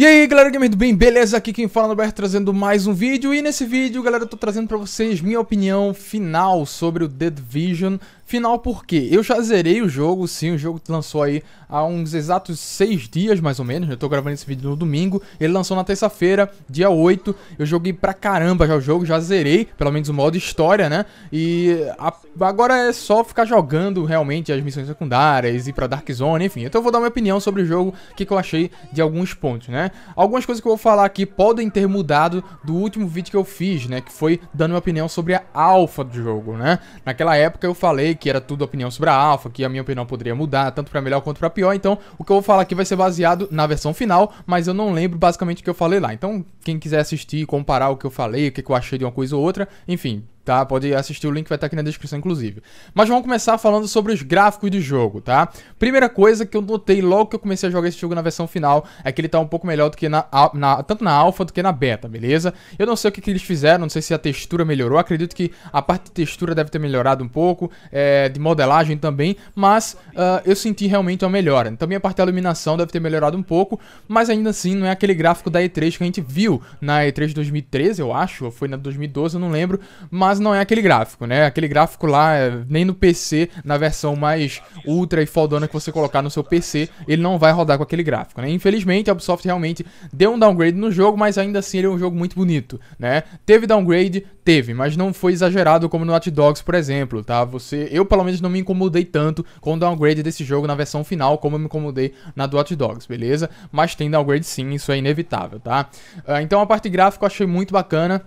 E aí galera game do bem, beleza? Aqui quem fala é Roberto trazendo mais um vídeo E nesse vídeo galera eu tô trazendo pra vocês minha opinião final sobre o The Division Final porque eu já zerei o jogo, sim, o jogo lançou aí há uns exatos seis dias mais ou menos, né? eu tô gravando esse vídeo no domingo, ele lançou na terça-feira, dia 8, eu joguei pra caramba já o jogo, já zerei, pelo menos o modo história, né, e a, agora é só ficar jogando realmente as missões secundárias, ir pra Dark Zone, enfim, então eu vou dar minha opinião sobre o jogo, o que, que eu achei de alguns pontos, né. Algumas coisas que eu vou falar aqui podem ter mudado do último vídeo que eu fiz, né, que foi dando minha opinião sobre a alfa do jogo, né, naquela época eu falei que era tudo opinião sobre a Alpha, que a minha opinião poderia mudar, tanto para melhor quanto para pior. Então, o que eu vou falar aqui vai ser baseado na versão final, mas eu não lembro basicamente o que eu falei lá. Então, quem quiser assistir, comparar o que eu falei, o que eu achei de uma coisa ou outra, enfim, tá? Pode assistir o link vai estar aqui na descrição inclusive. Mas vamos começar falando sobre os gráficos do jogo, tá? Primeira coisa que eu notei logo que eu comecei a jogar esse jogo na versão final é que ele tá um pouco melhor do que na, na tanto na alfa do que na beta, beleza? Eu não sei o que, que eles fizeram, não sei se a textura melhorou, acredito que a parte de textura deve ter melhorado um pouco, é, de modelagem também, mas uh, eu senti realmente uma melhora. Também então, a parte da iluminação deve ter melhorado um pouco, mas ainda assim não é aquele gráfico da E3 que a gente viu na E3 de 2013, eu acho, ou foi na 2012, eu não lembro, mas mas não é aquele gráfico, né? Aquele gráfico lá, é, nem no PC, na versão mais ultra e fodona que você colocar no seu PC, ele não vai rodar com aquele gráfico, né? Infelizmente, a Ubisoft realmente deu um downgrade no jogo, mas ainda assim ele é um jogo muito bonito, né? Teve downgrade, teve, mas não foi exagerado como no Hot Dogs, por exemplo, tá? Você, eu pelo menos não me incomodei tanto com o downgrade desse jogo na versão final como eu me incomodei na do Hot Dogs, beleza? Mas tem downgrade sim, isso é inevitável, tá? Ah, então a parte gráfica eu achei muito bacana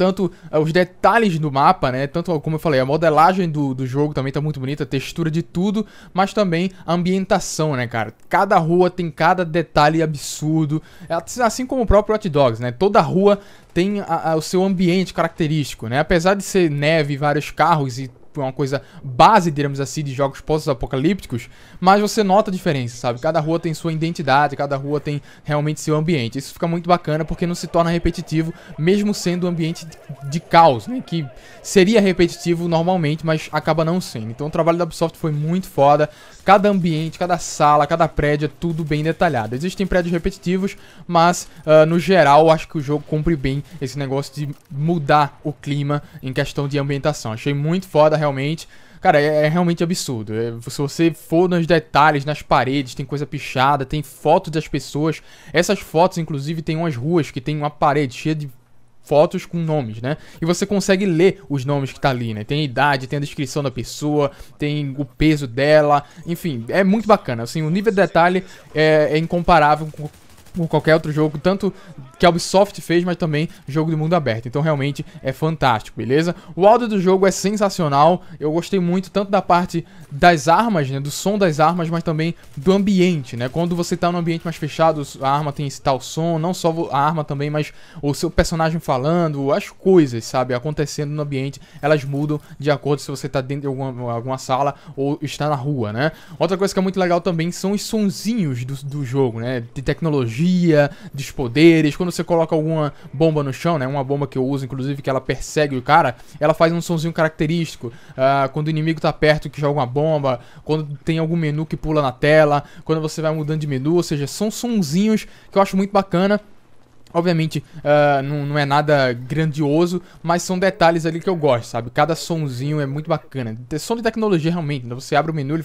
tanto eh, os detalhes do mapa, né? Tanto como eu falei, a modelagem do, do jogo também tá muito bonita, a textura de tudo, mas também a ambientação, né, cara? Cada rua tem cada detalhe absurdo, é, assim, assim como o próprio Hot Dogs, né? Toda rua tem a, a, o seu ambiente característico, né? Apesar de ser neve, vários carros e uma coisa base, diremos assim, de jogos pós-apocalípticos, mas você nota a diferença, sabe? Cada rua tem sua identidade, cada rua tem realmente seu ambiente. Isso fica muito bacana porque não se torna repetitivo, mesmo sendo um ambiente de caos, né? Que seria repetitivo normalmente, mas acaba não sendo. Então o trabalho da Ubisoft foi muito foda. Cada ambiente, cada sala, cada prédio, é tudo bem detalhado. Existem prédios repetitivos, mas uh, no geral acho que o jogo cumpre bem esse negócio de mudar o clima em questão de ambientação. Achei muito foda realmente. Cara, é, é realmente absurdo. É, se você for nos detalhes, nas paredes, tem coisa pichada, tem fotos das pessoas. Essas fotos, inclusive, tem umas ruas que tem uma parede cheia de fotos com nomes, né? E você consegue ler os nomes que tá ali, né? Tem a idade, tem a descrição da pessoa, tem o peso dela, enfim, é muito bacana. Assim, o nível de detalhe é, é incomparável com, com qualquer outro jogo, tanto que a Ubisoft fez, mas também jogo de mundo aberto. Então realmente é fantástico, beleza? O áudio do jogo é sensacional. Eu gostei muito tanto da parte das armas, né, do som das armas, mas também do ambiente, né? Quando você tá num ambiente mais fechado, a arma tem esse tal som, não só a arma também, mas o seu personagem falando, as coisas, sabe, acontecendo no ambiente, elas mudam de acordo se você tá dentro de alguma, alguma sala ou está na rua, né? Outra coisa que é muito legal também são os sonzinhos do, do jogo, né? De tecnologia, dos poderes, quando você coloca alguma bomba no chão, né? Uma bomba que eu uso, inclusive, que ela persegue o cara, ela faz um sonzinho característico. Uh, quando o inimigo tá perto que joga uma bomba, quando tem algum menu que pula na tela, quando você vai mudando de menu, ou seja, são sonzinhos que eu acho muito bacana. Obviamente, uh, não, não, é nada grandioso, mas são detalhes ali que eu gosto, sabe? Cada sonzinho é muito bacana. Som de tecnologia, realmente. Então você abre o menu, ele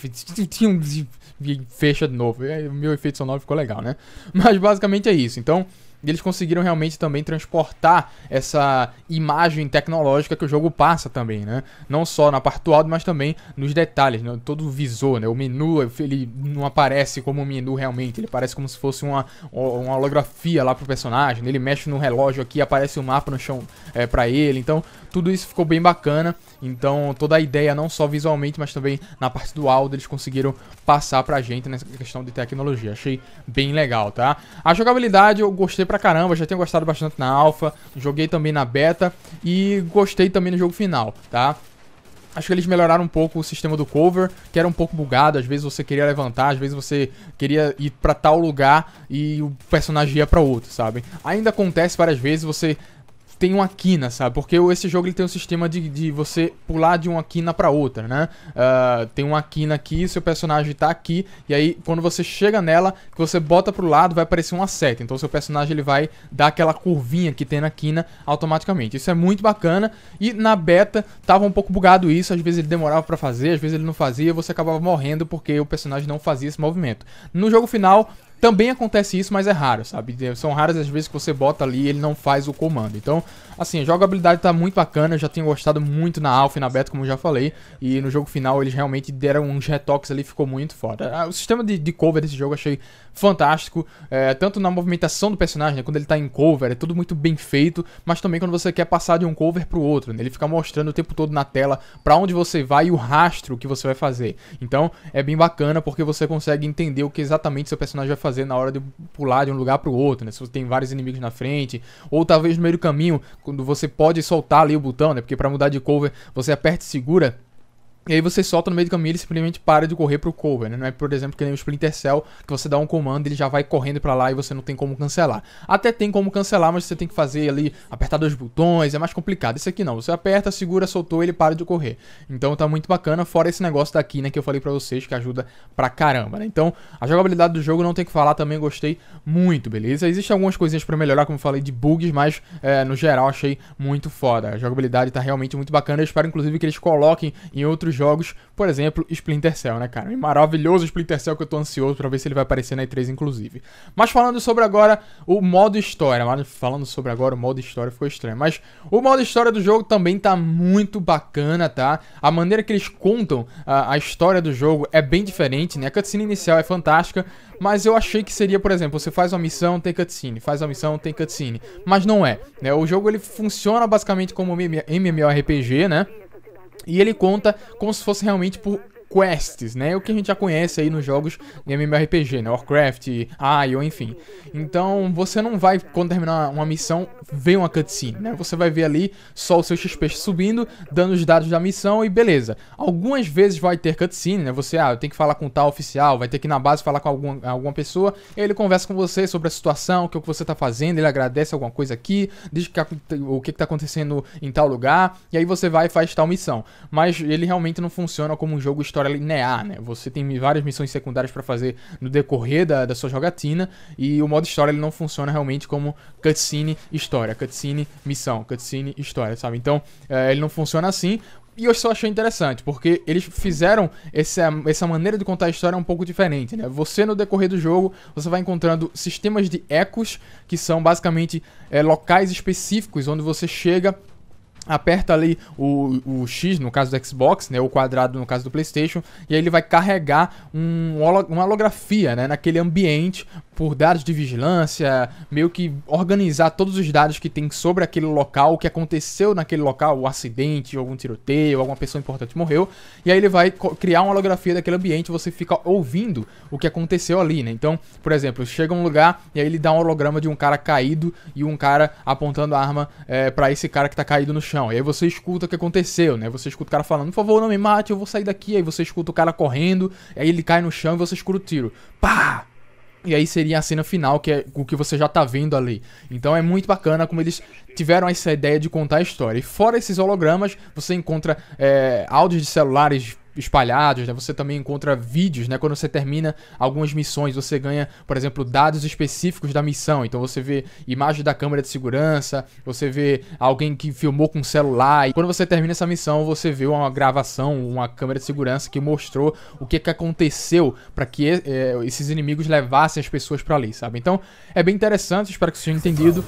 fecha de novo. É, o meu efeito sonoro ficou legal, né? Mas basicamente é isso. Então, e eles conseguiram realmente também transportar essa imagem tecnológica que o jogo passa também, né? Não só na parte do áudio, mas também nos detalhes, né? todo o visor, né? O menu, ele não aparece como um menu realmente, ele parece como se fosse uma, uma holografia lá pro personagem, né? ele mexe no relógio aqui, aparece o um mapa no chão é, para ele, então tudo isso ficou bem bacana, então toda a ideia, não só visualmente, mas também na parte do áudio, eles conseguiram passar pra gente nessa questão de tecnologia, achei bem legal, tá? A jogabilidade eu gostei pra pra caramba, já tenho gostado bastante na alfa, joguei também na beta e gostei também no jogo final, tá? Acho que eles melhoraram um pouco o sistema do cover, que era um pouco bugado. Às vezes você queria levantar, às vezes você queria ir para tal lugar e o personagem ia para outro, sabe? Ainda acontece várias vezes você tem uma quina, sabe? Porque esse jogo ele tem um sistema de, de você pular de uma quina para outra, né? Uh, tem uma quina aqui, seu personagem tá aqui, e aí quando você chega nela, que você bota pro lado, vai aparecer uma seta. Então seu personagem ele vai dar aquela curvinha que tem na quina automaticamente. Isso é muito bacana, e na beta tava um pouco bugado isso, às vezes ele demorava para fazer, às vezes ele não fazia, você acabava morrendo porque o personagem não fazia esse movimento. No jogo final, também acontece isso, mas é raro, sabe? São raras as vezes que você bota ali e ele não faz o comando. Então, assim, a jogabilidade tá muito bacana, eu já tenho gostado muito na alpha e na beta, como eu já falei. E no jogo final eles realmente deram uns retoques ali, ficou muito foda. Ah, o sistema de, de cover desse jogo eu achei fantástico, é, tanto na movimentação do personagem, né, quando ele tá em cover, é tudo muito bem feito, mas também quando você quer passar de um cover pro outro, né, ele fica mostrando o tempo todo na tela para onde você vai e o rastro que você vai fazer. Então, é bem bacana porque você consegue entender o que exatamente seu personagem vai fazer fazer na hora de pular de um lugar para o outro, né? Se você tem vários inimigos na frente, ou talvez no meio do caminho, quando você pode soltar ali o botão, né? Porque para mudar de cover, você aperta e segura e aí você solta no meio do caminho e ele simplesmente para de correr pro cover, né? Não é, por exemplo, que nem o Splinter Cell, que você dá um comando, ele já vai correndo para lá e você não tem como cancelar. Até tem como cancelar, mas você tem que fazer ali, apertar dois botões, é mais complicado. Esse aqui não, você aperta, segura, soltou, ele para de correr. Então tá muito bacana, fora esse negócio daqui, né, que eu falei para vocês, que ajuda pra caramba, né? Então, a jogabilidade do jogo não tem que falar, também gostei muito, beleza? Existem algumas coisinhas para melhorar, como eu falei, de bugs, mas é, no geral achei muito foda. A jogabilidade tá realmente muito bacana, eu espero inclusive que eles coloquem em outros jogos, por exemplo, Splinter Cell, né, cara? Um maravilhoso Splinter Cell que eu tô ansioso para ver se ele vai aparecer na E3, inclusive. Mas falando sobre agora o modo história, falando sobre agora o modo história ficou estranho, mas o modo história do jogo também tá muito bacana, tá? A maneira que eles contam a, a história do jogo é bem diferente, né? A cutscene inicial é fantástica, mas eu achei que seria, por exemplo, você faz uma missão, tem cutscene, faz uma missão, tem cutscene, mas não é, né? O jogo ele funciona basicamente como um MMORPG, né? E ele conta como se fosse realmente por quests, né? O que a gente já conhece aí nos jogos de MMORPG, né? Warcraft, IO, enfim. Então, você não vai, quando terminar uma missão, ver uma cutscene, né? Você vai ver ali só o seu XP subindo, dando os dados da missão e beleza. Algumas vezes vai ter cutscene, né? Você, ah, tem que falar com tal oficial, vai ter que ir na base falar com alguma, alguma pessoa, ele conversa com você sobre a situação, é o que você tá fazendo, ele agradece alguma coisa aqui, diz que, o que, que tá acontecendo em tal lugar, e aí você vai e faz tal missão. Mas ele realmente não funciona como um jogo história história linear, né? Você tem várias missões secundárias para fazer no decorrer da, da sua jogatina e o modo história ele não funciona realmente como cutscene história, cutscene missão, cutscene história, sabe? Então é, ele não funciona assim, e eu só achei interessante, porque eles fizeram essa, essa maneira de contar a história um pouco diferente, né? Você, no decorrer do jogo, você vai encontrando sistemas de ecos, que são basicamente é, locais específicos onde você chega aperta ali o, o X, no caso do Xbox, né, o quadrado no caso do Playstation, e aí ele vai carregar um, uma holografia né, naquele ambiente por dados de vigilância, meio que organizar todos os dados que tem sobre aquele local, o que aconteceu naquele local, o acidente, algum tiroteio, alguma pessoa importante morreu, e aí ele vai criar uma holografia daquele ambiente, você fica ouvindo o que aconteceu ali, né? Então, por exemplo, chega um lugar e aí ele dá um holograma de um cara caído e um cara apontando a arma é, eh, para esse cara que tá caído no chão chão. E aí você escuta o que aconteceu, né? Você escuta o cara falando, por favor, não me mate, eu vou sair daqui. Aí você escuta o cara correndo, aí ele cai no chão e você escuta o tiro. Pá! E aí seria a cena final, que é o que você já tá vendo ali. Então é muito bacana como eles tiveram essa ideia de contar a história. E fora esses hologramas, você encontra é, áudios de celulares espalhados, né? Você também encontra vídeos, né? Quando você termina algumas missões, você ganha, por exemplo, dados específicos da missão. Então você vê imagem da câmera de segurança, você vê alguém que filmou com um celular. E quando você termina essa missão, você vê uma gravação, uma câmera de segurança que mostrou o que, que aconteceu para que é, esses inimigos levassem as pessoas para ali, sabe? Então é bem interessante, espero que vocês tenham entendido.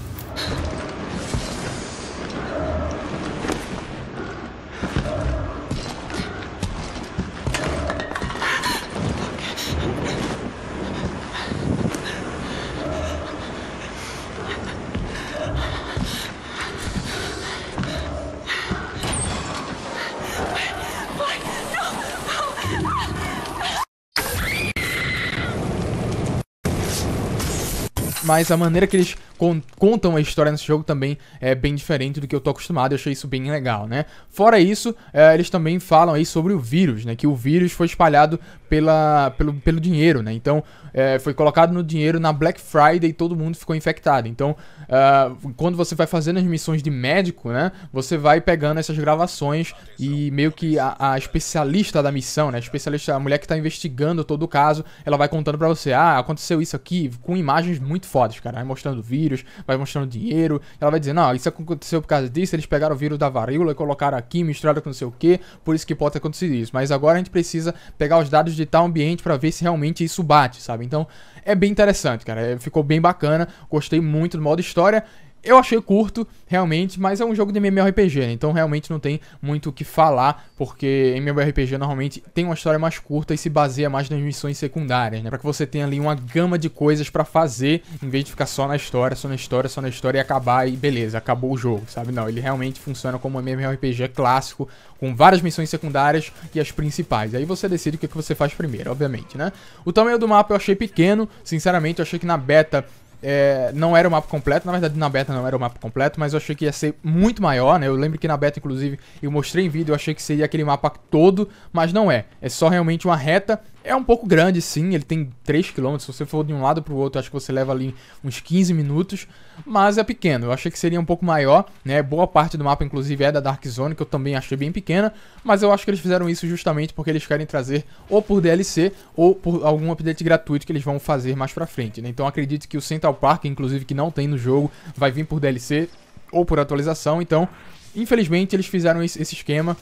mas a maneira que eles con contam a história nesse jogo também é bem diferente do que eu tô acostumado, eu achei isso bem legal, né? Fora isso, é, eles também falam aí sobre o vírus, né? Que o vírus foi espalhado pela, pelo, pelo dinheiro, né? Então, é, foi colocado no dinheiro na Black Friday e todo mundo ficou infectado. Então, é, quando você vai fazendo as missões de médico, né? Você vai pegando essas gravações e meio que a, a especialista da missão, né? A especialista, a mulher que tá investigando todo o caso, ela vai contando para você, ah, aconteceu isso aqui, com imagens muito fodas, cara. Né? mostrando o vírus, vírus, vai mostrando dinheiro, ela vai dizer, não, ah, isso aconteceu por causa disso, eles pegaram o vírus da varíola e colocaram aqui, misturaram com não sei o que, por isso que pode ter acontecido isso. Mas agora a gente precisa pegar os dados de tal ambiente para ver se realmente isso bate, sabe? Então, é bem interessante, cara. É, ficou bem bacana, gostei muito do modo história. Eu achei curto, realmente, mas é um jogo de MMORPG, né? então realmente não tem muito o que falar, porque MMORPG normalmente tem uma história mais curta e se baseia mais nas missões secundárias, né? Para que você tenha ali uma gama de coisas para fazer, em vez de ficar só na história, só na história, só na história e acabar e beleza, acabou o jogo, sabe? Não, ele realmente funciona como um MMORPG clássico, com várias missões secundárias e as principais. Aí você decide o que, que você faz primeiro, obviamente, né? O tamanho do mapa eu achei pequeno, sinceramente, eu achei que na beta é, não era o mapa completo, na verdade na beta não era o mapa completo, mas eu achei que ia ser muito maior, né? Eu lembro que na beta, inclusive, eu mostrei em vídeo, eu achei que seria aquele mapa todo, mas não é. É só realmente uma reta é um pouco grande, sim, ele tem 3 km. Se você for de um lado para o outro, acho que você leva ali uns 15 minutos, mas é pequeno. Eu achei que seria um pouco maior, né? Boa parte do mapa, inclusive, é da Dark Zone, que eu também achei bem pequena, mas eu acho que eles fizeram isso justamente porque eles querem trazer ou por DLC ou por algum update gratuito que eles vão fazer mais pra frente, né? Então acredito que o Central Park, inclusive, que não tem no jogo, vai vir por DLC ou por atualização, então infelizmente eles fizeram esse esquema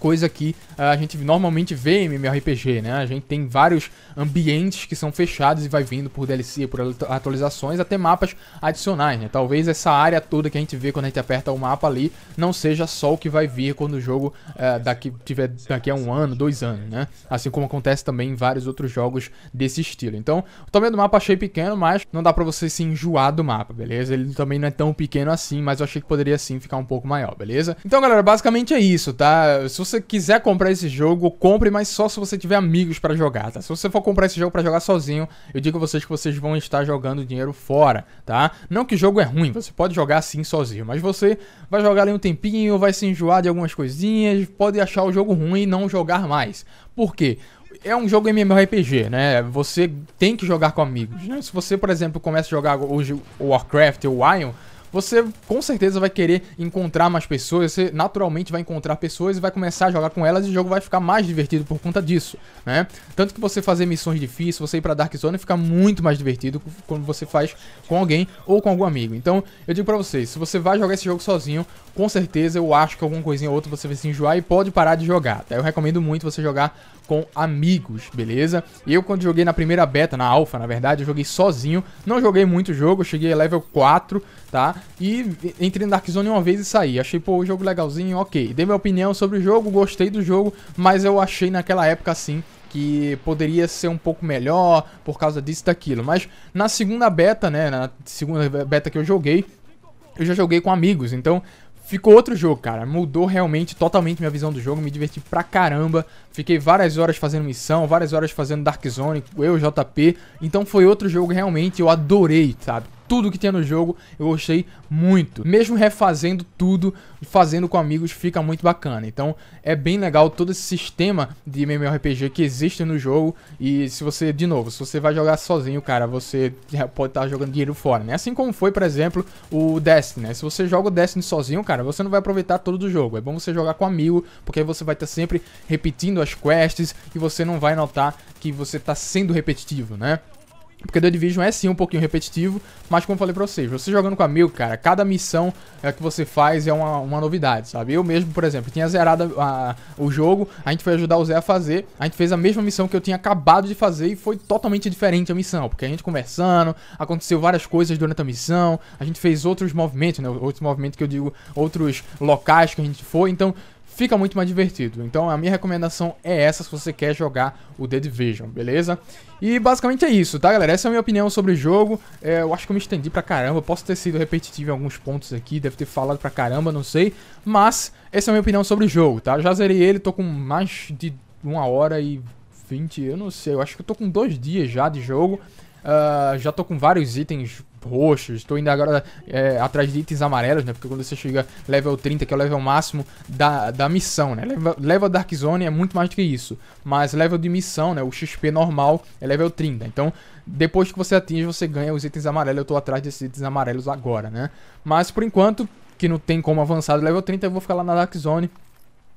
coisa que ah, a gente normalmente vê em MMORPG, né? A gente tem vários ambientes que são fechados e vai vindo por DLC, por atualizações, até mapas adicionais, né? Talvez essa área toda que a gente vê quando a gente aperta o mapa ali não seja só o que vai vir quando o jogo ah, daqui, tiver daqui a um ano, dois anos, né? Assim como acontece também em vários outros jogos desse estilo. Então, o tamanho do mapa achei pequeno, mas não dá pra você se enjoar do mapa, beleza? Ele também não é tão pequeno assim, mas eu achei que poderia sim ficar um pouco maior, beleza? Então, galera, basicamente é isso, tá? Se você você quiser comprar esse jogo, compre, mas só se você tiver amigos para jogar, tá? Se você for comprar esse jogo para jogar sozinho, eu digo a vocês que vocês vão estar jogando dinheiro fora, tá? Não que o jogo é ruim, você pode jogar assim sozinho, mas você vai jogar ali um tempinho, vai se enjoar de algumas coisinhas, pode achar o jogo ruim e não jogar mais. Por quê? é um jogo MMORPG, né? Você tem que jogar com amigos, né? Se você, por exemplo, começa a jogar hoje Warcraft ou o você com certeza vai querer encontrar mais pessoas, você naturalmente vai encontrar pessoas e vai começar a jogar com elas e o jogo vai ficar mais divertido por conta disso, né? Tanto que você fazer missões difíceis, você ir pra Dark Zone fica muito mais divertido quando você faz com alguém ou com algum amigo. Então, eu digo pra vocês, se você vai jogar esse jogo sozinho, com certeza eu acho que alguma coisinha ou outra você vai se enjoar e pode parar de jogar, tá? Eu recomendo muito você jogar com amigos, beleza? Eu quando joguei na primeira beta, na alfa, na verdade, eu joguei sozinho, não joguei muito jogo, cheguei a level 4, tá? E entrei no Dark Zone uma vez e saí. Achei, pô, o jogo legalzinho, ok. Dei minha opinião sobre o jogo, gostei do jogo, mas eu achei naquela época, assim, que poderia ser um pouco melhor por causa disso e daquilo. Mas na segunda beta, né, na segunda beta que eu joguei, eu já joguei com amigos, então ficou outro jogo, cara. Mudou realmente totalmente minha visão do jogo, me diverti pra caramba. Fiquei várias horas fazendo missão, várias horas fazendo Dark Zone, eu, JP. Então foi outro jogo realmente, eu adorei, sabe? tudo que tem no jogo, eu gostei muito. Mesmo refazendo tudo, fazendo com amigos, fica muito bacana. Então é bem legal todo esse sistema de MMORPG que existe no jogo. E se você, de novo, se você vai jogar sozinho, cara, você pode estar tá jogando dinheiro fora, né? Assim como foi, por exemplo, o Destiny, né? Se você joga o Destiny sozinho, cara, você não vai aproveitar todo o jogo. É bom você jogar com amigo, porque aí você vai estar tá sempre repetindo as quests e você não vai notar que você está sendo repetitivo, né? Porque The Division é sim um pouquinho repetitivo, mas como eu falei pra vocês, você jogando com a Mil, cara, cada missão é, que você faz é uma, uma novidade, sabe? Eu mesmo, por exemplo, tinha zerado a, a, o jogo, a gente foi ajudar o Zé a fazer, a gente fez a mesma missão que eu tinha acabado de fazer e foi totalmente diferente a missão, porque a gente conversando, aconteceu várias coisas durante a missão, a gente fez outros movimentos, né? Outros movimentos que eu digo, outros locais que a gente foi, então fica muito mais divertido. Então a minha recomendação é essa se você quer jogar o The Division, beleza? E basicamente é isso, tá galera? Essa é a minha opinião sobre o jogo. É, eu acho que eu me estendi pra caramba, posso ter sido repetitivo em alguns pontos aqui, deve ter falado pra caramba, não sei. Mas essa é a minha opinião sobre o jogo, tá? já zerei ele, tô com mais de uma hora e 20, eu não sei, eu acho que eu tô com dois dias já de jogo. Uh, já tô com vários itens roxos, estou indo agora é, atrás de itens amarelos, né? Porque quando você chega level 30, que é o level máximo da, da missão, né? Level, level Dark Zone é muito mais do que isso, mas level de missão, né? O XP normal é level 30. Então, depois que você atinge, você ganha os itens amarelos. Eu estou atrás desses itens amarelos agora, né? Mas por enquanto, que não tem como avançar do level 30, eu vou ficar lá na Dark Zone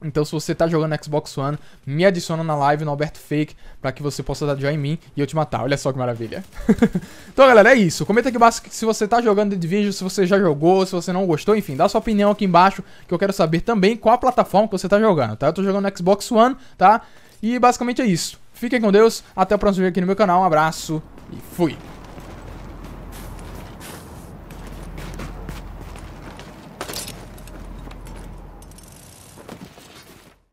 então, se você está jogando Xbox One, me adiciona na live no Alberto Fake para que você possa dar join em mim e eu te matar. Olha só que maravilha. então, galera, é isso. Comenta aqui embaixo se você está jogando The Division, se você já jogou, se você não gostou, enfim, dá sua opinião aqui embaixo que eu quero saber também qual a plataforma que você está jogando, tá? Eu estou jogando Xbox One, tá? E basicamente é isso. Fiquem com Deus, até o próximo vídeo aqui no meu canal, um abraço e fui!